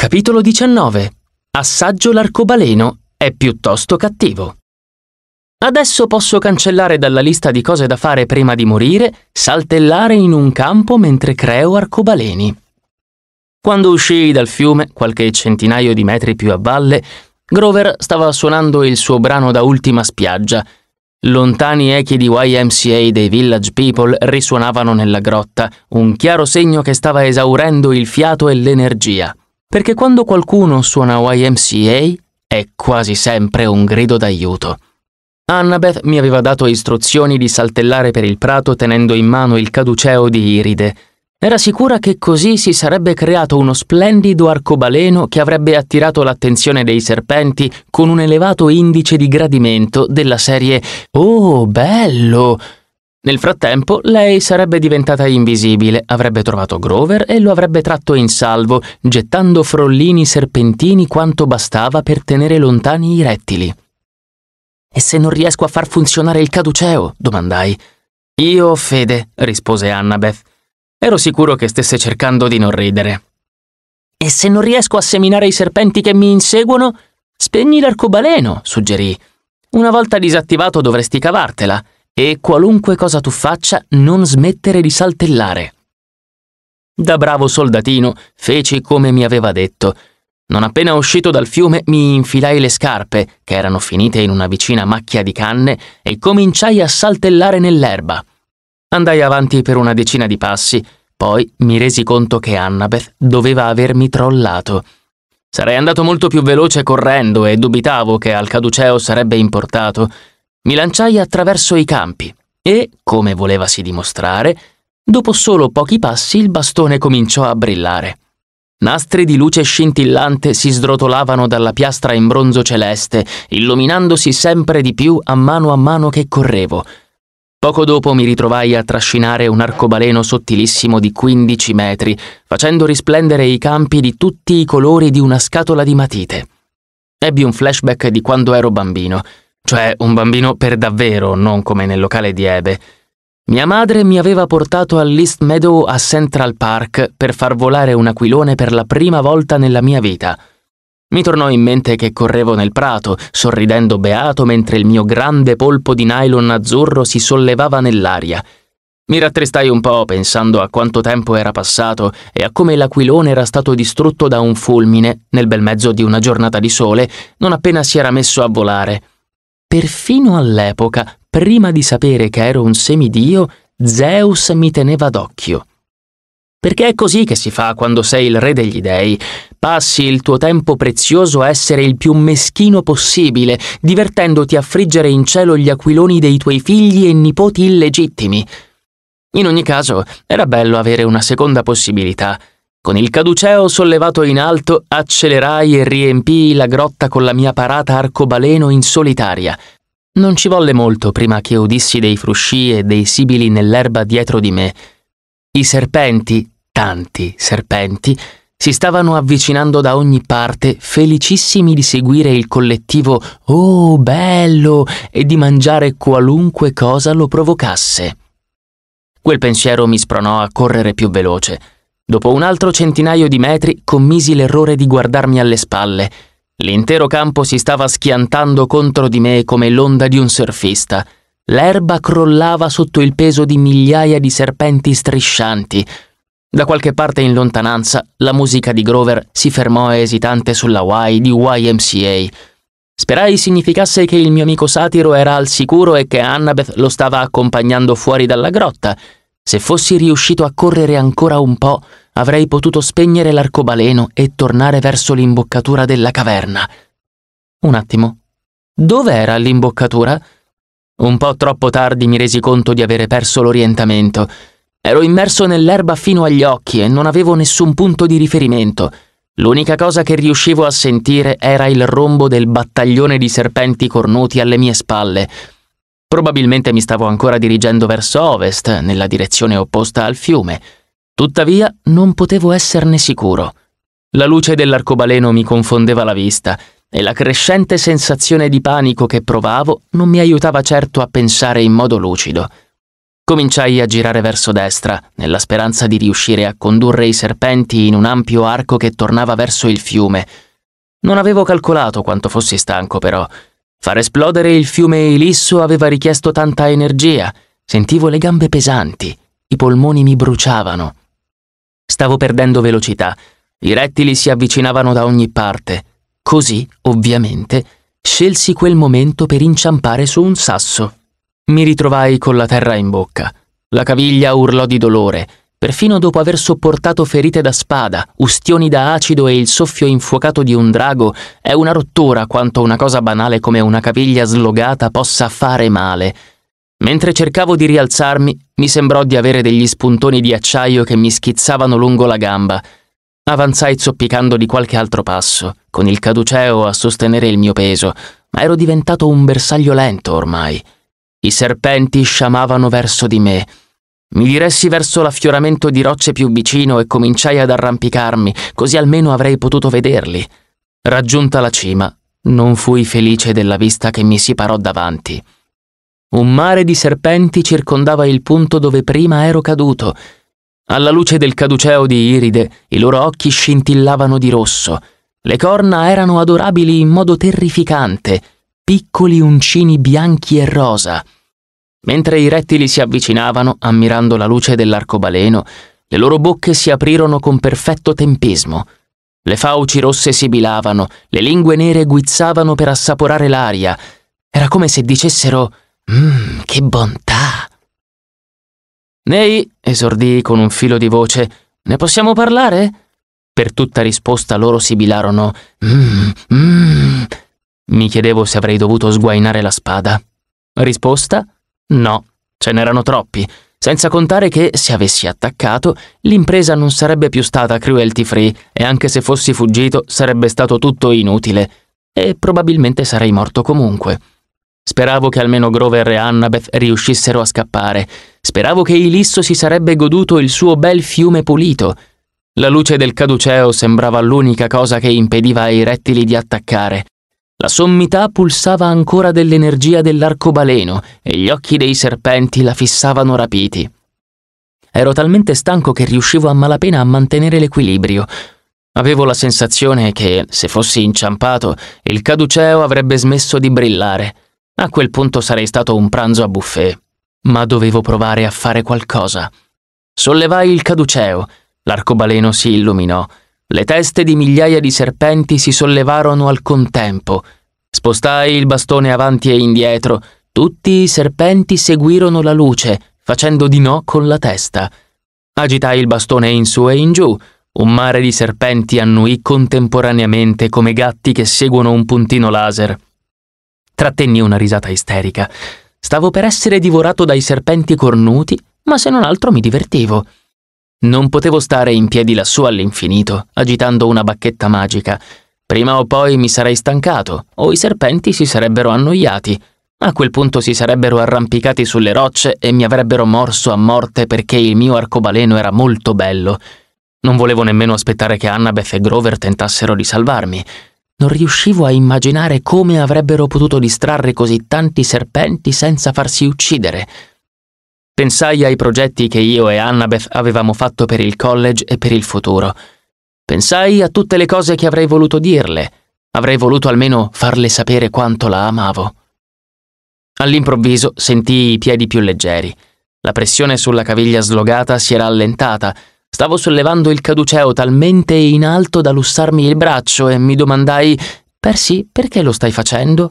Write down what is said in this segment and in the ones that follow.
Capitolo 19. Assaggio l'arcobaleno è piuttosto cattivo. Adesso posso cancellare dalla lista di cose da fare prima di morire, saltellare in un campo mentre creo arcobaleni. Quando uscii dal fiume, qualche centinaio di metri più a valle, Grover stava suonando il suo brano da ultima spiaggia. Lontani echi di YMCA dei Village People risuonavano nella grotta, un chiaro segno che stava esaurendo il fiato e l'energia perché quando qualcuno suona YMCA è quasi sempre un grido d'aiuto. Annabeth mi aveva dato istruzioni di saltellare per il prato tenendo in mano il caduceo di Iride. Era sicura che così si sarebbe creato uno splendido arcobaleno che avrebbe attirato l'attenzione dei serpenti con un elevato indice di gradimento della serie Oh, bello! Nel frattempo, lei sarebbe diventata invisibile, avrebbe trovato Grover e lo avrebbe tratto in salvo, gettando frollini serpentini quanto bastava per tenere lontani i rettili. E se non riesco a far funzionare il caduceo? domandai. Io ho fede, rispose Annabeth. Ero sicuro che stesse cercando di non ridere. E se non riesco a seminare i serpenti che mi inseguono? Spegni l'arcobaleno, suggerì. Una volta disattivato dovresti cavartela e qualunque cosa tu faccia non smettere di saltellare. Da bravo soldatino feci come mi aveva detto. Non appena uscito dal fiume mi infilai le scarpe, che erano finite in una vicina macchia di canne, e cominciai a saltellare nell'erba. Andai avanti per una decina di passi, poi mi resi conto che Annabeth doveva avermi trollato. Sarei andato molto più veloce correndo e dubitavo che al caduceo sarebbe importato mi lanciai attraverso i campi e, come volevasi dimostrare, dopo solo pochi passi il bastone cominciò a brillare. Nastri di luce scintillante si sdrotolavano dalla piastra in bronzo celeste, illuminandosi sempre di più a mano a mano che correvo. Poco dopo mi ritrovai a trascinare un arcobaleno sottilissimo di 15 metri, facendo risplendere i campi di tutti i colori di una scatola di matite. Ebbi un flashback di quando ero bambino cioè un bambino per davvero, non come nel locale di Ebe. Mia madre mi aveva portato all'East Meadow a Central Park per far volare un aquilone per la prima volta nella mia vita. Mi tornò in mente che correvo nel prato, sorridendo beato mentre il mio grande polpo di nylon azzurro si sollevava nell'aria. Mi rattristai un po' pensando a quanto tempo era passato e a come l'aquilone era stato distrutto da un fulmine nel bel mezzo di una giornata di sole, non appena si era messo a volare. Perfino all'epoca, prima di sapere che ero un semidio, Zeus mi teneva d'occhio. Perché è così che si fa quando sei il re degli dei. Passi il tuo tempo prezioso a essere il più meschino possibile, divertendoti a friggere in cielo gli aquiloni dei tuoi figli e nipoti illegittimi. In ogni caso, era bello avere una seconda possibilità, con il caduceo sollevato in alto accelerai e riempii la grotta con la mia parata arcobaleno in solitaria. Non ci volle molto prima che udissi dei frusci e dei sibili nell'erba dietro di me. I serpenti, tanti serpenti, si stavano avvicinando da ogni parte, felicissimi di seguire il collettivo Oh, bello! e di mangiare qualunque cosa lo provocasse. Quel pensiero mi spronò a correre più veloce. Dopo un altro centinaio di metri commisi l'errore di guardarmi alle spalle. L'intero campo si stava schiantando contro di me come l'onda di un surfista. L'erba crollava sotto il peso di migliaia di serpenti striscianti. Da qualche parte in lontananza la musica di Grover si fermò esitante sulla Y di YMCA. Sperai significasse che il mio amico satiro era al sicuro e che Annabeth lo stava accompagnando fuori dalla grotta, se fossi riuscito a correre ancora un po', avrei potuto spegnere l'arcobaleno e tornare verso l'imboccatura della caverna. Un attimo. Dov'era l'imboccatura? Un po' troppo tardi mi resi conto di avere perso l'orientamento. Ero immerso nell'erba fino agli occhi e non avevo nessun punto di riferimento. L'unica cosa che riuscivo a sentire era il rombo del battaglione di serpenti cornuti alle mie spalle. Probabilmente mi stavo ancora dirigendo verso ovest, nella direzione opposta al fiume. Tuttavia non potevo esserne sicuro. La luce dell'arcobaleno mi confondeva la vista e la crescente sensazione di panico che provavo non mi aiutava certo a pensare in modo lucido. Cominciai a girare verso destra, nella speranza di riuscire a condurre i serpenti in un ampio arco che tornava verso il fiume. Non avevo calcolato quanto fossi stanco, però. Far esplodere il fiume Elisso aveva richiesto tanta energia, sentivo le gambe pesanti, i polmoni mi bruciavano. Stavo perdendo velocità, i rettili si avvicinavano da ogni parte. Così, ovviamente, scelsi quel momento per inciampare su un sasso. Mi ritrovai con la terra in bocca. La caviglia urlò di dolore, Perfino dopo aver sopportato ferite da spada, ustioni da acido e il soffio infuocato di un drago, è una rottura quanto una cosa banale come una caviglia slogata possa fare male. Mentre cercavo di rialzarmi, mi sembrò di avere degli spuntoni di acciaio che mi schizzavano lungo la gamba. Avanzai zoppicando di qualche altro passo, con il caduceo a sostenere il mio peso, ma ero diventato un bersaglio lento ormai. I serpenti sciamavano verso di me. Mi diressi verso l'affioramento di rocce più vicino e cominciai ad arrampicarmi, così almeno avrei potuto vederli. Raggiunta la cima, non fui felice della vista che mi si parò davanti. Un mare di serpenti circondava il punto dove prima ero caduto. Alla luce del caduceo di Iride, i loro occhi scintillavano di rosso. Le corna erano adorabili in modo terrificante, piccoli uncini bianchi e rosa. Mentre i rettili si avvicinavano, ammirando la luce dell'arcobaleno, le loro bocche si aprirono con perfetto tempismo. Le fauci rosse sibilavano, le lingue nere guizzavano per assaporare l'aria. Era come se dicessero Mmm, che bontà! Nei, esordì con un filo di voce, ne possiamo parlare? Per tutta risposta loro sibilarono Mmm, mmm. Mi chiedevo se avrei dovuto sguainare la spada. Risposta? No, ce n'erano troppi, senza contare che, se avessi attaccato, l'impresa non sarebbe più stata cruelty free e anche se fossi fuggito sarebbe stato tutto inutile e probabilmente sarei morto comunque. Speravo che almeno Grover e Annabeth riuscissero a scappare. Speravo che Ilisso si sarebbe goduto il suo bel fiume pulito. La luce del caduceo sembrava l'unica cosa che impediva ai rettili di attaccare, la sommità pulsava ancora dell'energia dell'arcobaleno e gli occhi dei serpenti la fissavano rapiti. Ero talmente stanco che riuscivo a malapena a mantenere l'equilibrio. Avevo la sensazione che, se fossi inciampato, il caduceo avrebbe smesso di brillare. A quel punto sarei stato un pranzo a buffet. Ma dovevo provare a fare qualcosa. Sollevai il caduceo. L'arcobaleno si illuminò le teste di migliaia di serpenti si sollevarono al contempo. Spostai il bastone avanti e indietro. Tutti i serpenti seguirono la luce, facendo di no con la testa. Agitai il bastone in su e in giù. Un mare di serpenti annuì contemporaneamente come gatti che seguono un puntino laser. Trattenni una risata isterica. Stavo per essere divorato dai serpenti cornuti, ma se non altro mi divertivo. Non potevo stare in piedi lassù all'infinito, agitando una bacchetta magica. Prima o poi mi sarei stancato, o i serpenti si sarebbero annoiati. A quel punto si sarebbero arrampicati sulle rocce e mi avrebbero morso a morte perché il mio arcobaleno era molto bello. Non volevo nemmeno aspettare che Annabeth e Grover tentassero di salvarmi. Non riuscivo a immaginare come avrebbero potuto distrarre così tanti serpenti senza farsi uccidere. Pensai ai progetti che io e Annabeth avevamo fatto per il college e per il futuro. Pensai a tutte le cose che avrei voluto dirle. Avrei voluto almeno farle sapere quanto la amavo. All'improvviso sentii i piedi più leggeri. La pressione sulla caviglia slogata si era allentata. Stavo sollevando il caduceo talmente in alto da lussarmi il braccio e mi domandai: Persi, perché lo stai facendo?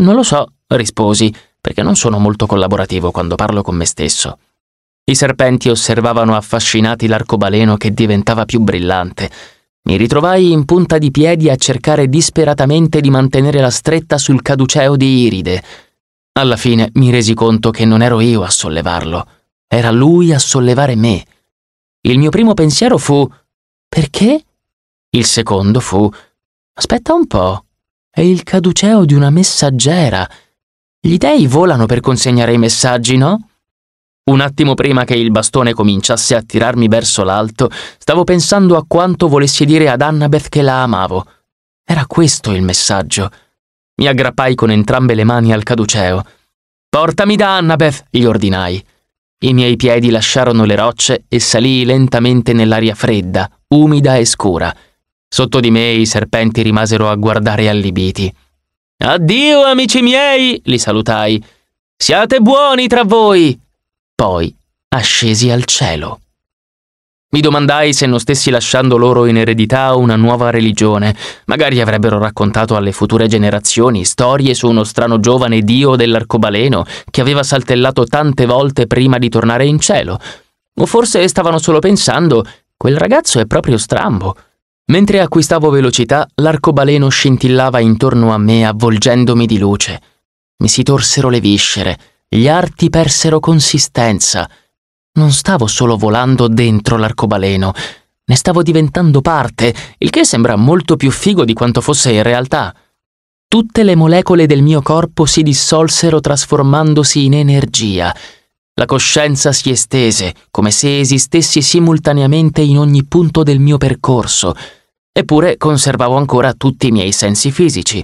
Non lo so, risposi perché non sono molto collaborativo quando parlo con me stesso. I serpenti osservavano affascinati l'arcobaleno che diventava più brillante. Mi ritrovai in punta di piedi a cercare disperatamente di mantenere la stretta sul caduceo di Iride. Alla fine mi resi conto che non ero io a sollevarlo, era lui a sollevare me. Il mio primo pensiero fu perché? Il secondo fu aspetta un po', è il caduceo di una messaggera gli dei volano per consegnare i messaggi, no? Un attimo prima che il bastone cominciasse a tirarmi verso l'alto, stavo pensando a quanto volessi dire ad Annabeth che la amavo. Era questo il messaggio. Mi aggrappai con entrambe le mani al caduceo. Portami da Annabeth, gli ordinai. I miei piedi lasciarono le rocce e salii lentamente nell'aria fredda, umida e scura. Sotto di me i serpenti rimasero a guardare allibiti. Addio, amici miei, li salutai. Siate buoni tra voi. Poi ascesi al cielo. Mi domandai se non stessi lasciando loro in eredità una nuova religione. Magari avrebbero raccontato alle future generazioni storie su uno strano giovane dio dell'arcobaleno che aveva saltellato tante volte prima di tornare in cielo. O forse stavano solo pensando, quel ragazzo è proprio strambo. Mentre acquistavo velocità, l'arcobaleno scintillava intorno a me avvolgendomi di luce. Mi si torsero le viscere, gli arti persero consistenza. Non stavo solo volando dentro l'arcobaleno, ne stavo diventando parte, il che sembra molto più figo di quanto fosse in realtà. Tutte le molecole del mio corpo si dissolsero trasformandosi in energia. La coscienza si estese, come se esistessi simultaneamente in ogni punto del mio percorso, Eppure conservavo ancora tutti i miei sensi fisici.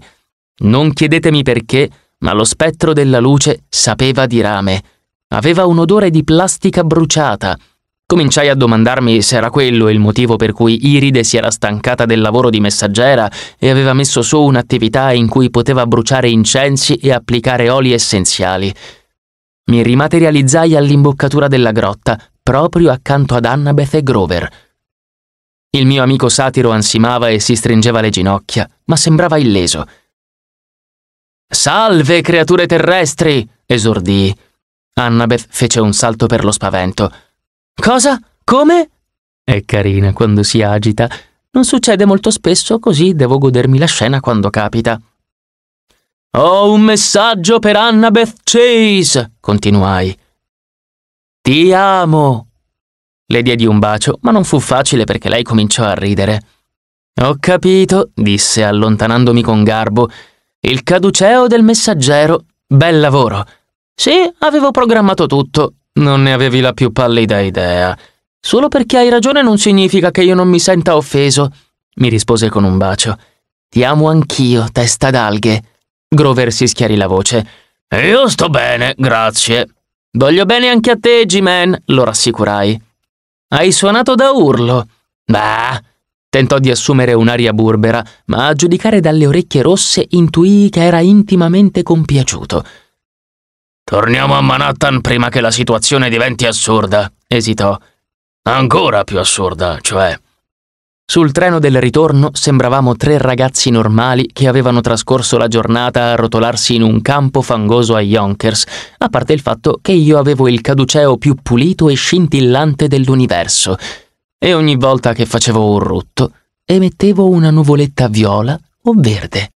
Non chiedetemi perché, ma lo spettro della luce sapeva di rame. Aveva un odore di plastica bruciata. Cominciai a domandarmi se era quello il motivo per cui Iride si era stancata del lavoro di messaggera e aveva messo su un'attività in cui poteva bruciare incensi e applicare oli essenziali. Mi rimaterializzai all'imboccatura della grotta, proprio accanto ad Annabeth e Grover. Il mio amico satiro ansimava e si stringeva le ginocchia, ma sembrava illeso. Salve, creature terrestri! esordii. Annabeth fece un salto per lo spavento. Cosa? Come? È carina quando si agita. Non succede molto spesso, così devo godermi la scena quando capita. Ho un messaggio per Annabeth Chase, continuai. Ti amo. Le diedi un bacio, ma non fu facile perché lei cominciò a ridere. Ho capito, disse allontanandomi con garbo. Il caduceo del messaggero. Bel lavoro. Sì, avevo programmato tutto. Non ne avevi la più pallida idea. Solo perché hai ragione non significa che io non mi senta offeso, mi rispose con un bacio. Ti amo anch'io, testa d'alghe. Grover si schiarì la voce. Io sto bene, grazie. Voglio bene anche a te, G-Man, lo rassicurai. Hai suonato da urlo. Bah! Tentò di assumere un'aria burbera, ma a giudicare dalle orecchie rosse intuì che era intimamente compiaciuto. Torniamo a Manhattan prima che la situazione diventi assurda, esitò. Ancora più assurda, cioè. Sul treno del ritorno sembravamo tre ragazzi normali che avevano trascorso la giornata a rotolarsi in un campo fangoso a Yonkers, a parte il fatto che io avevo il caduceo più pulito e scintillante dell'universo, e ogni volta che facevo un rutto emettevo una nuvoletta viola o verde.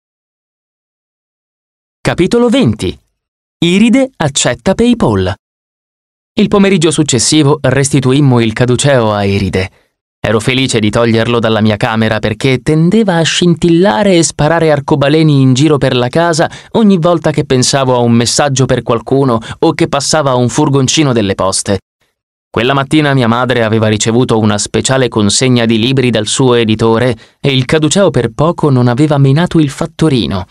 Capitolo 20 Iride accetta PayPal. Il pomeriggio successivo restituimmo il caduceo a Iride. Ero felice di toglierlo dalla mia camera perché tendeva a scintillare e sparare arcobaleni in giro per la casa ogni volta che pensavo a un messaggio per qualcuno o che passava un furgoncino delle poste. Quella mattina mia madre aveva ricevuto una speciale consegna di libri dal suo editore e il caduceo per poco non aveva menato il fattorino.